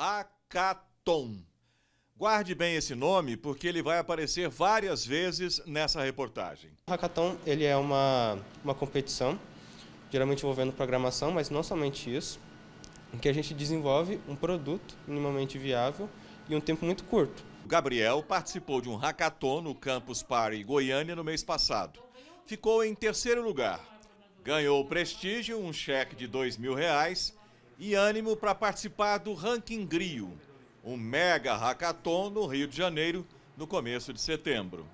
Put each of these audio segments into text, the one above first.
Hackathon. Guarde bem esse nome porque ele vai aparecer várias vezes nessa reportagem. O Hackathon ele é uma, uma competição, geralmente envolvendo programação, mas não somente isso, em que a gente desenvolve um produto minimamente viável em um tempo muito curto. Gabriel participou de um hackathon no Campus Party Goiânia no mês passado. Ficou em terceiro lugar. Ganhou prestígio, um cheque de dois mil reais e ânimo para participar do Ranking Grio, um mega hackathon no Rio de Janeiro no começo de setembro.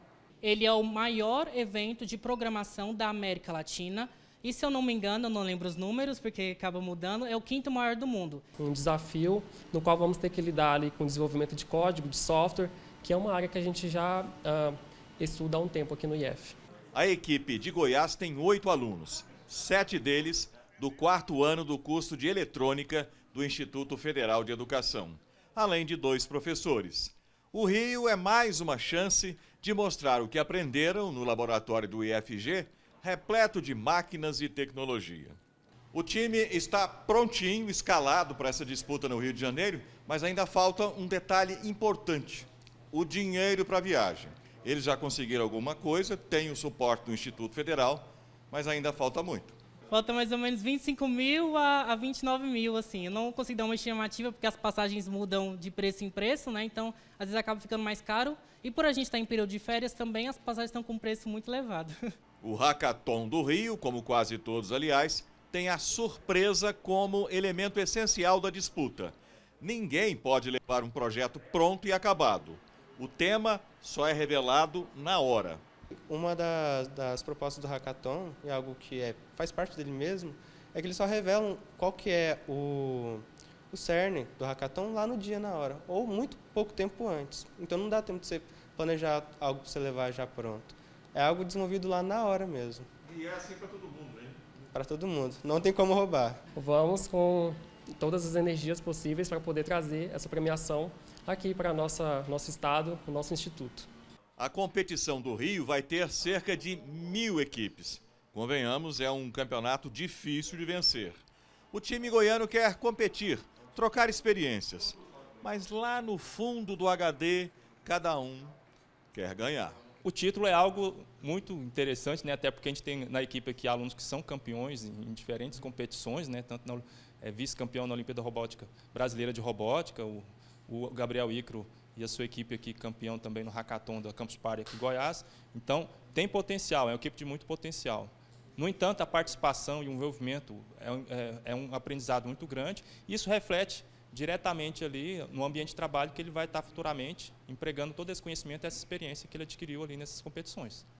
Ele é o maior evento de programação da América Latina. E se eu não me engano, eu não lembro os números, porque acaba mudando, é o quinto maior do mundo. Um desafio no qual vamos ter que lidar ali com o desenvolvimento de código, de software, que é uma área que a gente já uh, estuda há um tempo aqui no IEF. A equipe de Goiás tem oito alunos. Sete deles do quarto ano do curso de eletrônica do Instituto Federal de Educação, além de dois professores. O Rio é mais uma chance de mostrar o que aprenderam no laboratório do IFG, repleto de máquinas e tecnologia. O time está prontinho, escalado para essa disputa no Rio de Janeiro, mas ainda falta um detalhe importante: o dinheiro para a viagem. Eles já conseguiram alguma coisa, têm o suporte do Instituto Federal, mas ainda falta muito. Falta mais ou menos 25 mil a, a 29 mil, assim. Eu não consigo dar uma estimativa, porque as passagens mudam de preço em preço, né? Então, às vezes acaba ficando mais caro. E por a gente estar tá em período de férias também, as passagens estão com um preço muito elevado. O Hackathon do Rio, como quase todos, aliás, tem a surpresa como elemento essencial da disputa. Ninguém pode levar um projeto pronto e acabado. O tema só é revelado na hora. Uma das, das propostas do hackathon, e algo que é, faz parte dele mesmo, é que eles só revelam qual que é o, o cerne do hackathon lá no dia, na hora, ou muito pouco tempo antes. Então não dá tempo de você planejar algo para você levar já pronto. É algo desenvolvido lá na hora mesmo. E é assim para todo mundo, né? Para todo mundo. Não tem como roubar. Vamos com todas as energias possíveis para poder trazer essa premiação aqui para nossa nosso estado, o nosso instituto. A competição do Rio vai ter cerca de mil equipes. Convenhamos, é um campeonato difícil de vencer. O time goiano quer competir, trocar experiências. Mas lá no fundo do HD, cada um quer ganhar. O título é algo muito interessante, né? até porque a gente tem na equipe aqui alunos que são campeões em diferentes competições, né? tanto é vice-campeão na Olimpíada Robótica Brasileira de Robótica, o, o Gabriel Icro e a sua equipe aqui campeão também no Hackathon da Campus Party aqui em Goiás. Então, tem potencial, é uma equipe de muito potencial. No entanto, a participação e o envolvimento é um, é, é um aprendizado muito grande, e isso reflete diretamente ali no ambiente de trabalho que ele vai estar futuramente empregando todo esse conhecimento, essa experiência que ele adquiriu ali nessas competições.